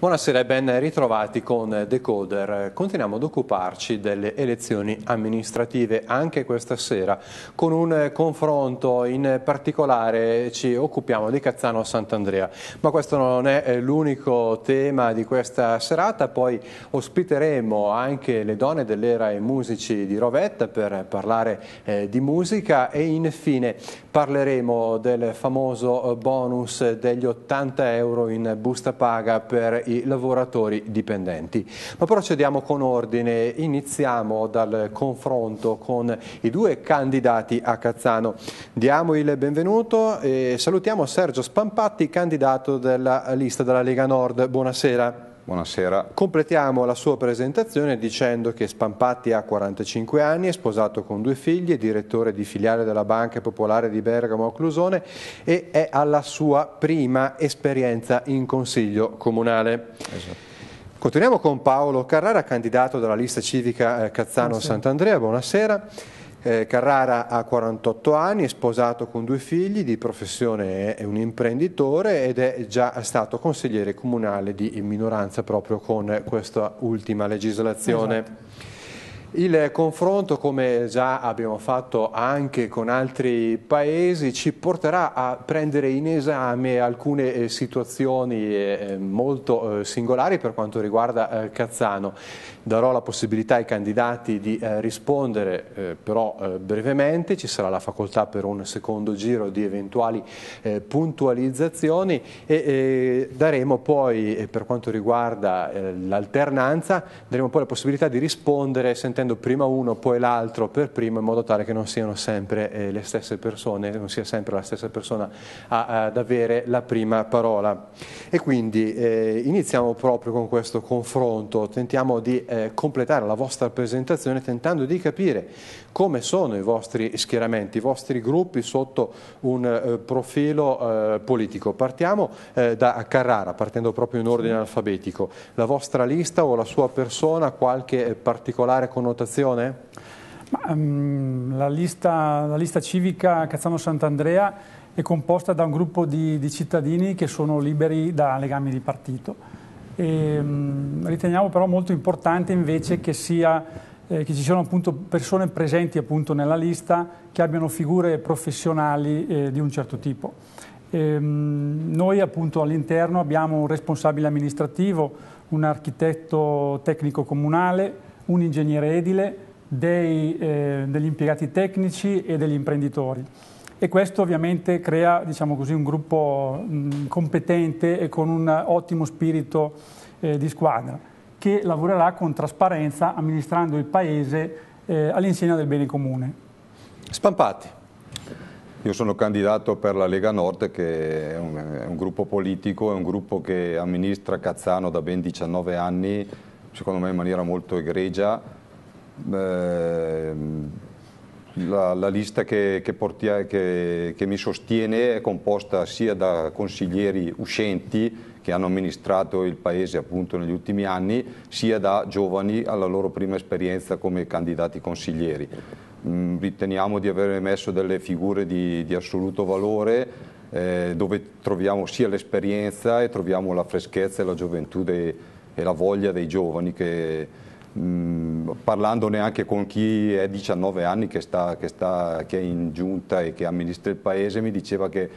Buonasera e ben ritrovati con Decoder. Continuiamo ad occuparci delle elezioni amministrative anche questa sera con un confronto, in particolare ci occupiamo di Cazzano Sant'Andrea, ma questo non è l'unico tema di questa serata, poi ospiteremo anche le donne dell'era e musici di Rovetta per parlare eh, di musica e infine Parleremo del famoso eh, bonus degli 80 euro in busta paga per i lavoratori dipendenti. Ma procediamo con ordine, iniziamo dal confronto con i due candidati a Cazzano. Diamo il benvenuto e salutiamo Sergio Spampatti, candidato della lista della Lega Nord. Buonasera. Buonasera. Completiamo la sua presentazione dicendo che Spampatti ha 45 anni, è sposato con due figli, è direttore di filiale della Banca Popolare di Bergamo a Clusone e è alla sua prima esperienza in Consiglio Comunale. Esatto. Continuiamo con Paolo Carrara, candidato dalla lista civica eh, Cazzano-Sant'Andrea. Buonasera. Eh, Carrara ha 48 anni, è sposato con due figli, di professione è un imprenditore ed è già stato consigliere comunale di minoranza proprio con questa ultima legislazione. Esatto. Il confronto, come già abbiamo fatto anche con altri paesi, ci porterà a prendere in esame alcune eh, situazioni eh, molto singolari per quanto riguarda Cazzano darò la possibilità ai candidati di eh, rispondere eh, però eh, brevemente, ci sarà la facoltà per un secondo giro di eventuali eh, puntualizzazioni e eh, daremo poi eh, per quanto riguarda l'alternanza daremo poi la possibilità di rispondere sentendo prima uno poi l'altro per primo in modo tale che non siano sempre le stesse persone, non sia sempre la stessa persona a, ad avere la prima parola. E quindi iniziamo proprio con questo confronto, tentiamo di eh, completare la vostra presentazione tentando di capire come sono i vostri schieramenti, i vostri gruppi sotto un eh, profilo eh, politico. Partiamo eh, da Carrara, partendo proprio in ordine alfabetico. La vostra lista o la sua persona ha qualche eh, particolare connotazione? Ma, um, la, lista, la lista civica Cazzano Sant'Andrea è composta da un gruppo di, di, cittadini che sono liberi da legami di partito e, ehm, riteniamo però molto importante invece che, sia, eh, che ci siano persone presenti nella lista che abbiano figure professionali eh, di un certo tipo. E, ehm, noi all'interno abbiamo un responsabile amministrativo, un architetto tecnico comunale, un ingegnere edile, dei, eh, degli impiegati tecnici e degli imprenditori e questo ovviamente crea diciamo così, un gruppo mh, mm, competente e con un ottimo spirito eh, di squadra che lavorerà con trasparenza amministrando il Paese eh, all'insegna del bene comune. Spampati. Io sono candidato per la Lega Nord che è un, è un gruppo politico, è un gruppo che amministra Cazzano da ben 19 anni, secondo me in maniera molto egregia. Eh, la, la lista che, che, portia, che, che mi sostiene è composta sia da consiglieri uscenti che hanno amministrato il paese appunto negli ultimi anni, sia da giovani alla loro prima esperienza come candidati consiglieri. Mm, riteniamo di aver messo delle figure di, di assoluto valore eh, dove troviamo sia l'esperienza e troviamo la freschezza e la gioventù dei, e la voglia dei giovani che, mh, mm, parlandone anche con chi è 19 anni che, sta, che, sta, che, è in giunta e che amministra il paese, mi diceva che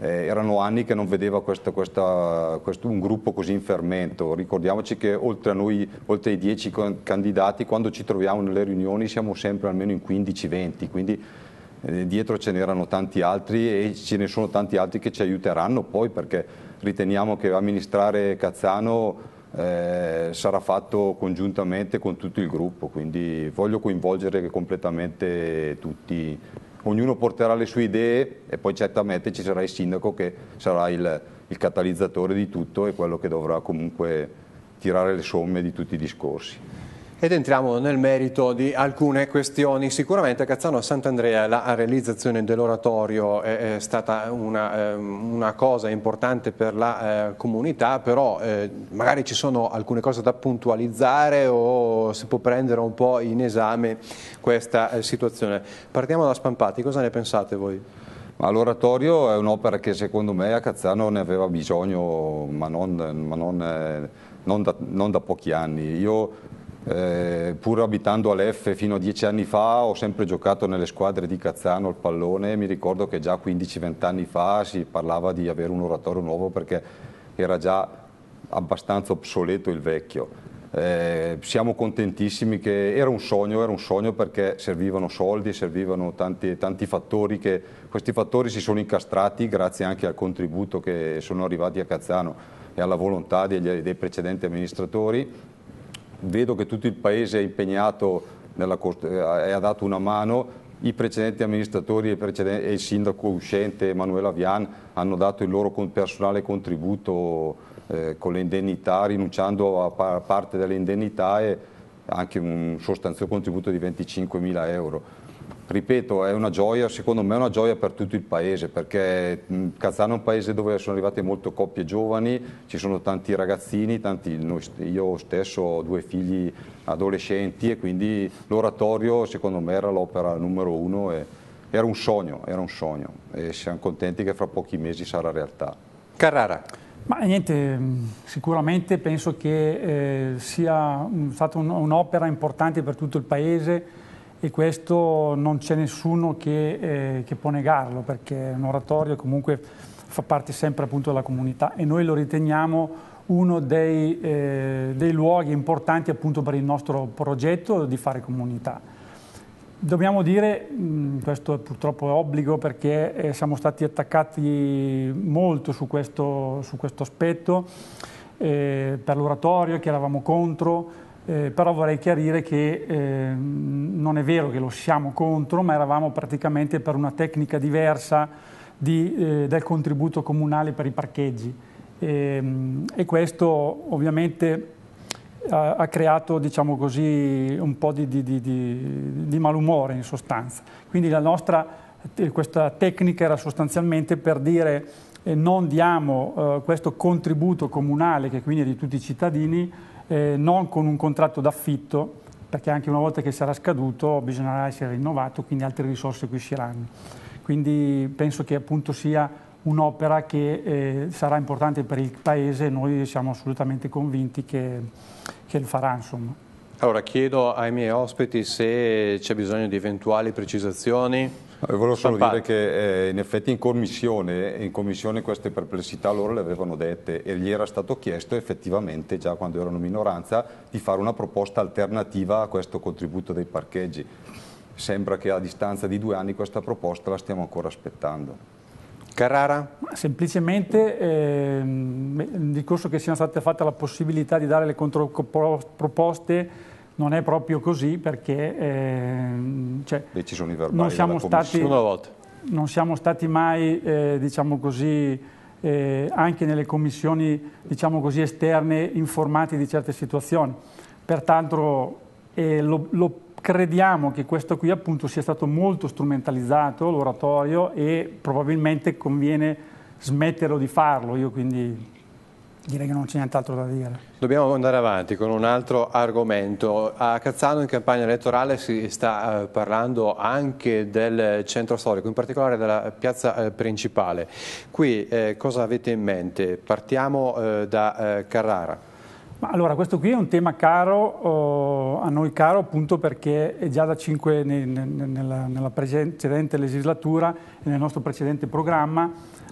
eh, erano anni che non vedeva questa, questa, questo, un gruppo così in fermento. Ricordiamoci che oltre a noi, oltre ai 10 candidati, quando ci troviamo nelle riunioni siamo sempre almeno in 15-20, quindi eh, dietro ce n'erano tanti altri e ce ne sono tanti altri che ci aiuteranno poi perché riteniamo che amministrare Cazzano eh, sarà fatto congiuntamente con tutto il gruppo, quindi voglio coinvolgere completamente tutti, ognuno porterà le sue idee e poi certamente ci sarà il sindaco che sarà il, il catalizzatore di tutto e quello che dovrà comunque tirare le somme di tutti i discorsi. Ed entriamo nel merito di alcune questioni. Sicuramente a Cazzano Sant'Andrea la realizzazione dell'oratorio è, stata una, ehm, una, cosa importante per la eh, comunità, però eh, magari ci sono alcune cose da puntualizzare o si può prendere un po' in esame questa eh, situazione. Partiamo da Spampati, cosa ne pensate voi? L'oratorio è un'opera che secondo me a Cazzano ne aveva bisogno, ma non, ma non, eh, non, da, non da pochi anni. Io eh, pur abitando all'F fino a dieci anni fa ho sempre giocato nelle squadre di Cazzano al pallone, mi ricordo che già 15-20 anni fa si parlava di avere un oratorio nuovo perché era già abbastanza obsoleto il vecchio. Eh, siamo contentissimi che era un sogno, era un sogno perché servivano soldi, servivano tanti, tanti fattori che questi fattori si sono incastrati grazie anche al contributo che sono arrivati a Cazzano e alla volontà degli, dei precedenti amministratori vedo che tutto il Paese è impegnato, eh, e ha dato una mano, i precedenti amministratori e, il sindaco uscente Emanuele Avian hanno dato il loro personale contributo eh, con le indennità, rinunciando a parte delle indennità e anche un sostanzioso contributo di 25 mila euro ripeto, è una gioia, secondo me è una gioia per tutto il paese, perché Cazzano è un paese dove sono arrivate molte coppie giovani, ci sono tanti ragazzini, tanti, io stesso ho due figli adolescenti e quindi l'oratorio secondo me era l'opera numero uno e era un sogno, era un sogno e siamo contenti che fra pochi mesi sarà realtà. Carrara. Ma niente, sicuramente penso che eh, sia stata un'opera importante per tutto il Paese, e questo non c'è nessuno che, eh, che, può negarlo perché un oratorio comunque fa parte sempre appunto della comunità e noi lo riteniamo uno dei, eh, dei luoghi importanti appunto per il nostro progetto di fare comunità. Dobbiamo dire, mh, questo è purtroppo obbligo perché eh, siamo stati attaccati molto su questo, su questo aspetto, eh, per l'oratorio che eravamo contro, eh, però vorrei chiarire che eh, non è vero che lo siamo contro, ma eravamo praticamente per una tecnica diversa di, eh, del contributo comunale per i parcheggi e, ehm, e questo ovviamente ha, ha creato diciamo così, un po' di, di, di malumore in sostanza. Quindi la nostra eh, questa tecnica era sostanzialmente per dire eh, non diamo eh, questo contributo comunale che quindi è di tutti i cittadini eh, non con un contratto d'affitto, perché anche una volta che sarà scaduto bisognerà essere rinnovato, quindi altre risorse qui usciranno. Quindi penso che appunto sia un'opera che eh, sarà importante per il Paese e noi siamo assolutamente convinti che, che lo farà. Insomma. Allora chiedo ai miei ospiti se c'è bisogno di eventuali precisazioni. Volevo solo dire che eh, in effetti in commissione, in commissione, queste perplessità loro le avevano dette e gli era stato chiesto effettivamente già quando erano minoranza di fare una proposta alternativa a questo contributo dei parcheggi. Sembra che a distanza di due anni questa proposta la stiamo ancora aspettando. Carrara? Semplicemente eh, il discorso che sia stata fatta la possibilità di dare le controproposte non è proprio così perché eh, cioè, non, siamo stati, non, siamo stati, mai, eh, diciamo così, eh, anche nelle commissioni diciamo così, esterne informati di certe situazioni. Pertanto eh, lo, lo crediamo che questo qui appunto sia stato molto strumentalizzato l'oratorio e probabilmente conviene smetterlo di farlo. Io quindi Direi che non c'è nient'altro da dire. Dobbiamo andare avanti con un altro argomento. A Cazzano in campagna elettorale si sta eh, parlando anche del centro storico, in particolare della piazza eh, principale. Qui eh, cosa avete in mente? Partiamo eh, da Carrara. Ma allora, questo qui è un tema caro, oh, a noi caro appunto perché già da cinque, ne, ne, nella, nella, precedente legislatura e nel nostro precedente programma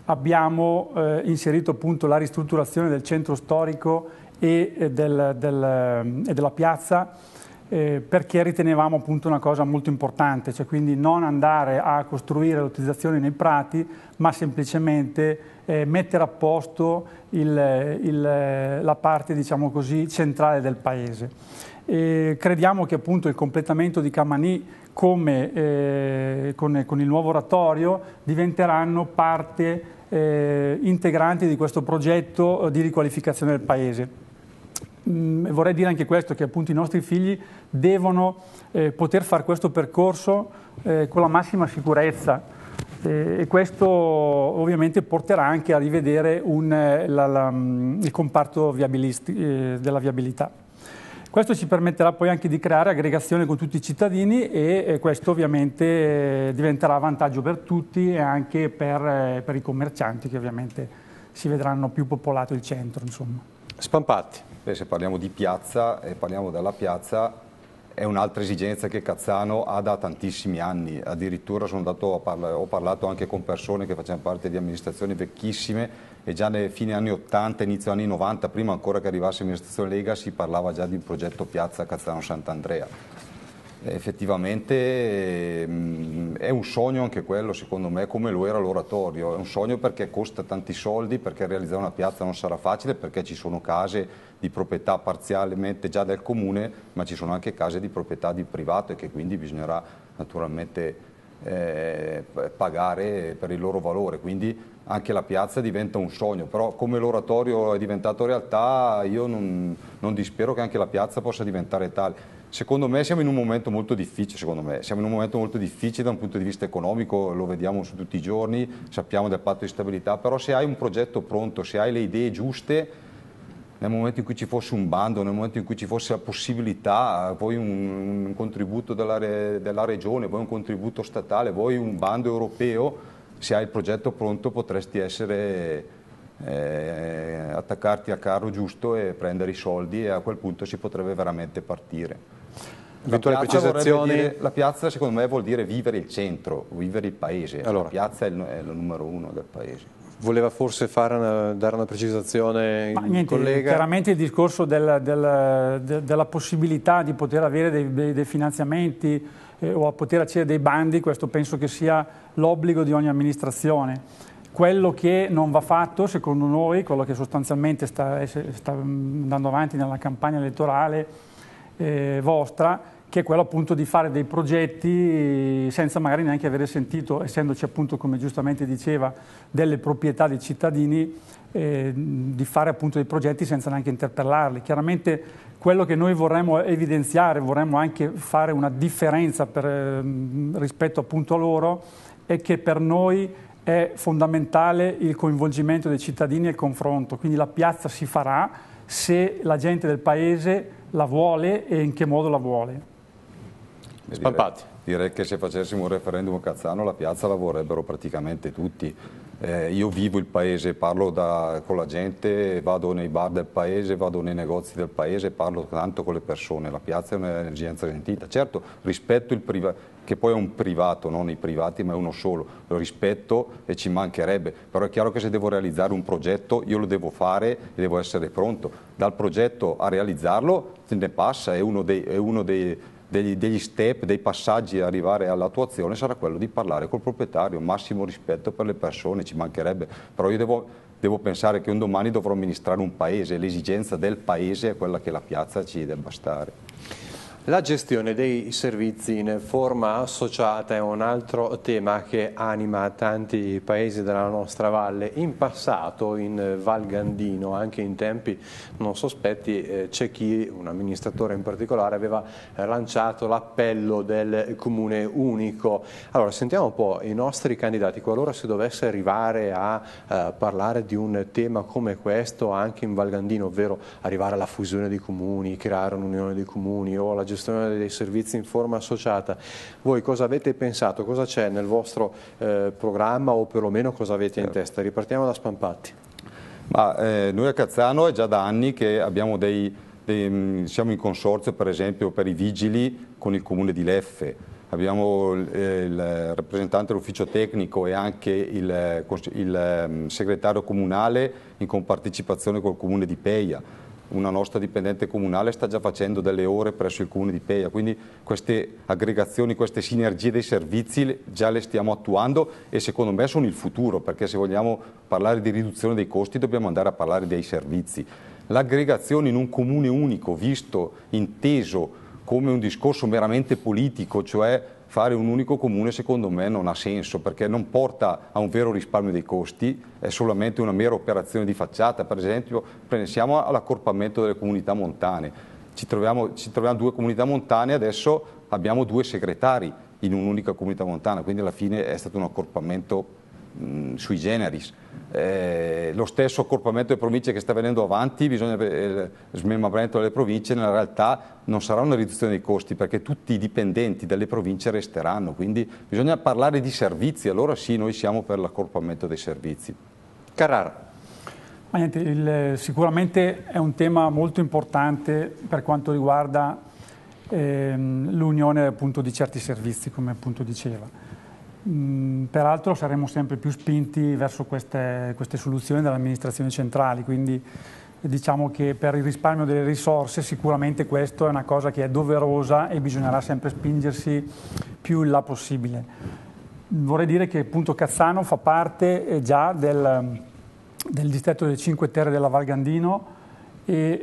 abbiamo eh, inserito appunto la ristrutturazione del centro storico e, e, eh, del, del, eh, e della piazza eh, perché ritenevamo appunto una cosa molto importante, cioè quindi non andare a costruire l'utilizzazione nei prati ma semplicemente eh, mettere a posto il, il, la parte diciamo così, centrale del paese. E crediamo che appunto il completamento di Camani come eh, con, con, il nuovo oratorio diventeranno parte eh, integrante di questo progetto eh, di riqualificazione del paese. Mm, vorrei dire anche questo, che appunto i nostri figli devono eh, poter fare questo percorso eh, con la massima sicurezza, e questo ovviamente porterà anche a rivedere un, eh, la, la, mm, il comparto eh, della viabilità. Questo ci permetterà poi anche di creare aggregazione con tutti i cittadini e, e questo ovviamente eh, diventerà vantaggio per tutti e anche per, eh, per i commercianti che ovviamente si vedranno più popolato il centro. Insomma. Spampatti, se parliamo di piazza e parliamo della piazza è un'altra esigenza che Cazzano ha da tantissimi anni, addirittura parla ho parlato anche con persone che facevano parte di amministrazioni vecchissime e già nel fine anni 80, inizio anni 90, prima ancora che arrivasse l'amministrazione Lega si parlava già di un progetto piazza Cazzano Sant'Andrea effettivamente ehm, è un sogno anche quello secondo me come lo era l'oratorio, è un sogno perché costa tanti soldi, perché realizzare una piazza non sarà facile, perché ci sono case di proprietà parzialmente già del comune, ma ci sono anche case di proprietà di privato e che quindi bisognerà naturalmente eh, pagare per il loro valore, quindi anche la piazza diventa un sogno, però come l'oratorio è diventato realtà io non, non dispero che anche la piazza possa diventare tale Secondo me siamo in un momento molto difficile, secondo me, siamo in un momento molto difficile da un punto di vista economico, lo vediamo su tutti i giorni, sappiamo del patto di stabilità, però se hai un progetto pronto, se hai le idee giuste, nel momento in cui ci fosse un bando, nel momento in cui ci fosse la possibilità, vuoi un, un contributo della, re, della regione, vuoi un contributo statale, vuoi un bando europeo, se hai il progetto pronto potresti essere eh, attaccarti al carro giusto e prendere i soldi e a quel punto si potrebbe veramente partire. La piazza, dire, la piazza, secondo me vuol dire vivere il centro, vivere il paese, allora, la piazza è il, è il, numero uno del paese. Voleva forse una, dare una precisazione Ma niente, collega? Chiaramente il discorso del, del, de, della possibilità di poter avere dei, dei, dei finanziamenti eh, o a poter accedere a dei bandi, questo penso che sia l'obbligo di ogni amministrazione quello che non va fatto, secondo noi, quello che sostanzialmente sta, sta andando avanti nella campagna elettorale eh, vostra, che è quello appunto di fare dei progetti senza magari neanche avere sentito, essendoci appunto, come giustamente diceva, delle proprietà dei cittadini, eh, di fare appunto dei progetti senza neanche interpellarli. Chiaramente quello che noi vorremmo evidenziare, vorremmo anche fare una differenza per, eh, rispetto appunto a loro, è che per noi è fondamentale il coinvolgimento dei cittadini e il confronto, quindi la piazza si farà se la gente del paese la vuole e in che modo la vuole. Spampati. Direi, che se facessimo un referendum a Cazzano la piazza la vorrebbero praticamente tutti. Eh, io vivo il paese, parlo da, con la gente, vado nei bar del paese, vado nei negozi del paese, parlo tanto con le persone. La piazza è un'emergenza sentita. Certo, rispetto il privato che poi è un privato, non i privati, ma è uno solo, lo rispetto e ci mancherebbe, però è chiaro che se devo realizzare un progetto io lo devo fare e devo essere pronto, dal progetto a realizzarlo se ne passa, è uno dei, è uno dei degli, degli, step, dei passaggi ad arrivare all'attuazione sarà quello di parlare col proprietario, massimo rispetto per le persone, ci mancherebbe, però io devo, devo pensare che un domani dovrò amministrare un paese, l'esigenza del paese è quella che la piazza ci debba stare. La gestione dei servizi in forma associata è un altro tema che anima tanti paesi della nostra valle. In passato in Val Gandino, anche in tempi non sospetti, eh, c'è chi, un amministratore in particolare, aveva eh, lanciato l'appello del comune unico. Allora sentiamo un po' i nostri candidati, qualora si dovesse arrivare a eh, parlare di un tema come questo anche in Val Gandino, ovvero arrivare alla fusione dei comuni, creare un'unione dei comuni o la gestione gestione dei servizi in forma associata. Voi cosa avete pensato, cosa c'è nel vostro eh, programma o perlomeno cosa avete in certo. testa? Ripartiamo da Spampatti. Ma, eh, noi a Cazzano è già da anni che abbiamo dei, dei, mm, siamo in consorzio per esempio per i vigili con il comune di Leffe, abbiamo il eh, rappresentante dell'ufficio tecnico e anche il, eh, il, ehm, segretario comunale in compartecipazione col comune di Peia una nostra dipendente comunale sta già facendo delle ore presso il comune di Peia, quindi queste aggregazioni, queste sinergie dei servizi già le stiamo attuando e secondo me sono il futuro, perché se vogliamo parlare di riduzione dei costi dobbiamo andare a parlare dei servizi. L'aggregazione in un comune unico, visto, inteso come un discorso meramente politico, cioè fare un unico comune secondo me non ha senso perché non porta a un vero risparmio dei costi, è solamente una mera operazione di facciata, per esempio pensiamo all'accorpamento delle comunità montane, ci troviamo, ci troviamo due comunità montane e adesso abbiamo due segretari in un'unica comunità montana, quindi alla fine è stato un accorpamento mh, mm, sui generis. Eh, lo stesso accorpamento delle province che sta venendo avanti, bisogna eh, smembrare le province, nella realtà non sarà una riduzione dei costi perché tutti i dipendenti delle province resteranno, quindi bisogna parlare di servizi, allora sì, noi siamo per l'accorpamento dei servizi. Carrara. Niente, il, sicuramente è un tema molto importante per quanto riguarda ehm, l'unione di certi servizi, come appunto diceva. Mm, peraltro saremo sempre più spinti verso queste, queste soluzioni delle amministrazioni centrali, quindi diciamo che per il risparmio delle risorse sicuramente questa è una cosa che è doverosa e bisognerà sempre spingersi più in là possibile. Vorrei dire che appunto Cazzano fa parte eh, già del, del distretto delle Cinque Terre della Val Gandino e,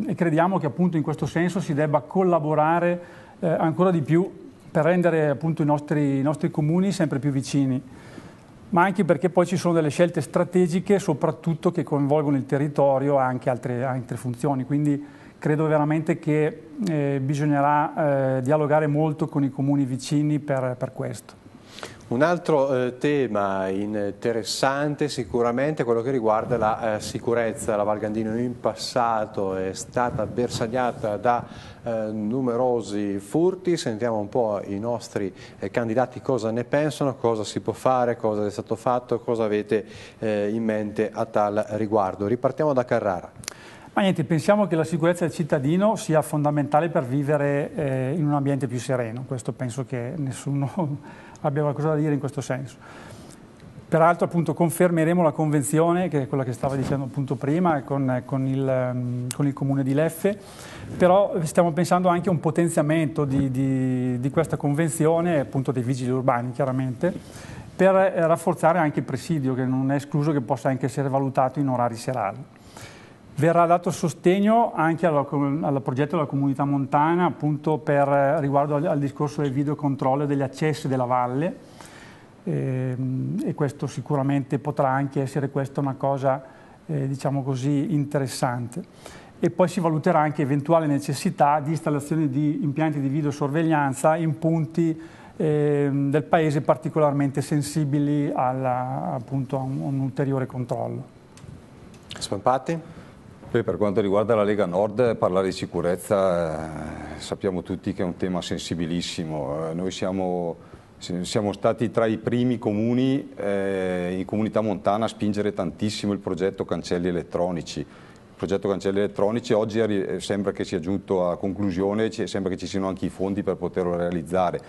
eh, e crediamo che appunto in questo senso si debba collaborare eh, ancora di più per rendere appunto, i, nostri, i nostri comuni sempre più vicini, ma anche perché poi ci sono delle scelte strategiche soprattutto che coinvolgono il territorio e anche altre, altre funzioni, quindi credo veramente che eh, bisognerà eh, dialogare molto con i comuni vicini per, per questo. Un altro eh, tema interessante sicuramente è quello che riguarda la eh, sicurezza. La Val Gandino in passato è stata bersagliata da eh, numerosi furti. Sentiamo un po' i nostri eh, candidati cosa ne pensano, cosa si può fare, cosa è stato fatto, cosa avete eh, in mente a tal riguardo. Ripartiamo da Carrara. Ma niente, pensiamo che la sicurezza del cittadino sia fondamentale per vivere eh, in un ambiente più sereno. Questo penso che nessuno abbia qualcosa da dire in questo senso. Peraltro appunto confermeremo la convenzione, che è quella che stava dicendo appunto prima, con, con, il, ehm, con il, comune di Leffe, però stiamo pensando anche a un potenziamento di, di, di questa convenzione, appunto dei vigili urbani chiaramente, per eh, rafforzare anche il presidio, che non è escluso che possa anche essere valutato in orari serali. Verrà dato sostegno anche al progetto della comunità montana appunto per, eh, riguardo al, al discorso del videocontrollo degli accessi della valle e, ehm, e questo sicuramente potrà anche essere questa una cosa eh, diciamo così interessante e poi si valuterà anche eventuale necessità di installazione di impianti di videosorveglianza in punti ehm, del paese particolarmente sensibili alla, appunto, a un, un ulteriore controllo. Spampati? Beh, per quanto riguarda la Lega Nord, parlare di sicurezza eh, sappiamo tutti che è un tema sensibilissimo. Eh, noi siamo, siamo, stati tra i primi comuni eh, in comunità montana a spingere tantissimo il progetto Cancelli Elettronici. Il progetto Cancelli Elettronici oggi sembra che sia giunto a conclusione, sembra che ci siano anche i fondi per poterlo realizzare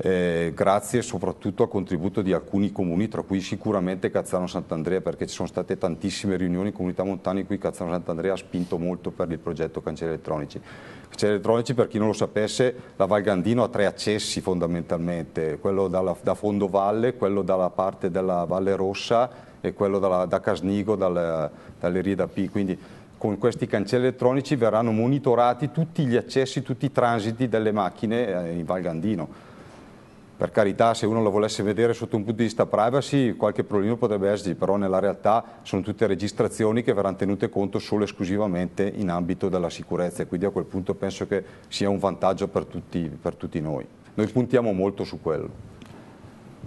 eh, grazie soprattutto al contributo di alcuni comuni, tra cui sicuramente Cazzano Sant'Andrea, perché ci sono state tantissime riunioni in comunità montane in cui Cazzano Sant'Andrea ha spinto molto per il progetto Cancelli Elettronici. Cancelli Elettronici, per chi non lo sapesse, la Val Gandino ha tre accessi fondamentalmente, quello dalla, da Fondo Valle, quello dalla parte della Valle Rossa e quello dalla, da Casnigo, dal, dalle Rie da P, quindi con questi cancelli elettronici verranno monitorati tutti gli accessi, tutti i transiti delle macchine eh, in Val Gandino per carità se uno lo volesse vedere sotto un punto di vista privacy qualche problema potrebbe esserci, però nella realtà sono tutte registrazioni che verranno tenute conto solo e esclusivamente in ambito della sicurezza e quindi a quel punto penso che sia un vantaggio per tutti, per tutti noi. Noi puntiamo molto su quello.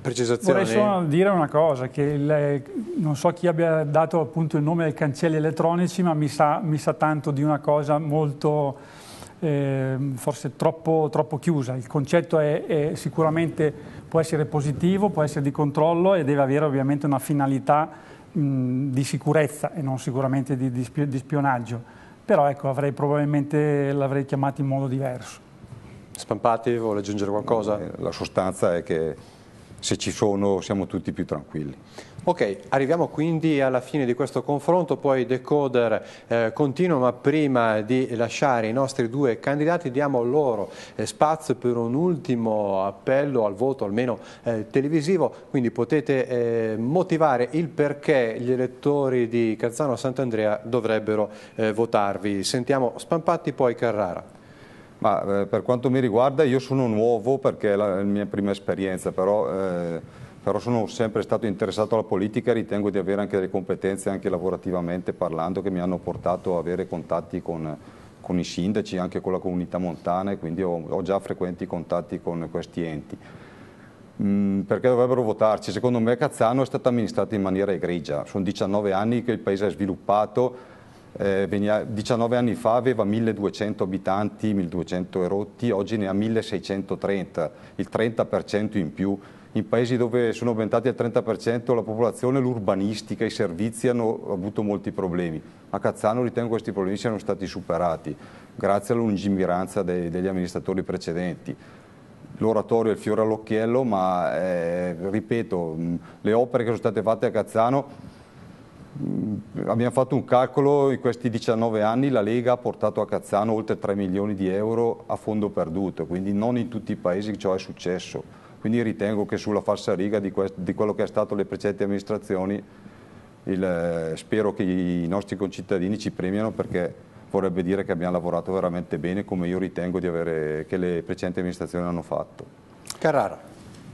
Precisazione. Vorrei solo dire una cosa, che le, non so chi abbia dato appunto il nome ai cancelli elettronici, ma mi sa, mi sa tanto di una cosa molto eh, forse troppo, troppo, chiusa. Il concetto è, è sicuramente può essere positivo, può essere di controllo e deve avere ovviamente una finalità mh, di sicurezza e non sicuramente di, di, di spionaggio. Però ecco, avrei, probabilmente l'avrei chiamato in modo diverso. Spampati, vuole aggiungere qualcosa? Eh, la sostanza è che se ci sono siamo tutti più tranquilli. Ok, arriviamo quindi alla fine di questo confronto, poi decoder eh, continua, ma prima di lasciare i nostri due candidati diamo loro eh, spazio per un ultimo appello al voto, almeno eh, televisivo, quindi potete eh, motivare il perché gli elettori di Cazzano Sant'Andrea dovrebbero eh, votarvi. Sentiamo Spampatti, poi Carrara. Ma, eh, per quanto mi riguarda io sono nuovo perché è la, mia prima esperienza, però però sono sempre stato interessato alla politica e ritengo di avere anche delle competenze anche lavorativamente parlando che mi hanno portato a avere contatti con, con i sindaci, anche con la comunità montana e quindi ho, ho già frequenti contatti con questi enti. Mm, perché dovrebbero votarci? Secondo me Cazzano è stata amministrata in maniera egregia, sono 19 anni che il paese è sviluppato, 19 eh, anni fa aveva 1200 abitanti, 1200 erotti, oggi ne ha 1630, il 30% in più in paesi dove sono aumentati al 30% la popolazione, l'urbanistica, i servizi hanno avuto molti problemi. A Cazzano ritengo che questi problemi siano stati superati grazie alla lungimiranza dei, degli amministratori precedenti. L'oratorio è il fiore all'occhiello, ma eh, ripeto, le opere che sono state fatte a Cazzano Abbiamo fatto un calcolo, in questi 19 anni la Lega ha portato a Cazzano oltre 3 milioni di euro a fondo perduto, quindi non in tutti i paesi ciò è successo. Quindi ritengo che sulla falsariga di, di quello che è stato le precedenti amministrazioni il, eh, spero che i nostri concittadini ci premiano perché vorrebbe dire che abbiamo lavorato veramente bene come io ritengo avere, che le precedenti amministrazioni hanno fatto. Carrara.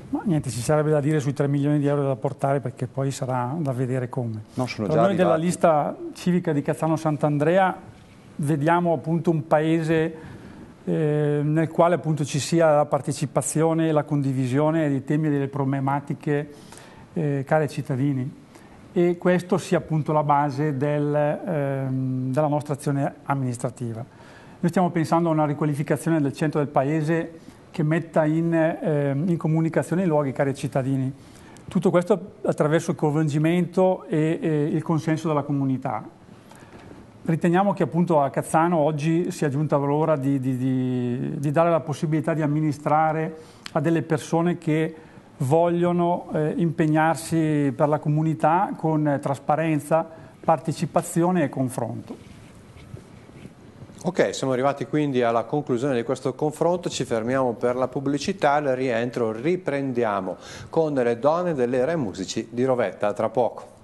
Ma niente, ci sarebbe da dire sui 3 milioni di euro da portare perché poi sarà da vedere come. No, sono Tra già noi arrivati. della lista civica di Cazzano Sant'Andrea vediamo appunto un paese Ehm, nel quale appunto ci sia la partecipazione e la condivisione dei temi e delle problematiche eh, care ai cittadini e questo sia appunto la base del, ehm, della nostra azione amministrativa. Noi stiamo pensando a una riqualificazione del centro del paese che metta in, ehm, in comunicazione i luoghi cari ai cittadini. Tutto questo attraverso il coinvolgimento e, e il consenso della comunità Riteniamo che appunto a Cazzano oggi sia giunta l'ora di, di, di, di, dare la possibilità di amministrare a delle persone che vogliono eh, impegnarsi per la comunità con trasparenza, partecipazione e confronto. Ok, siamo arrivati quindi alla conclusione di questo confronto, ci fermiamo per la pubblicità, al rientro riprendiamo con le donne dell'era e musici di Rovetta, tra poco.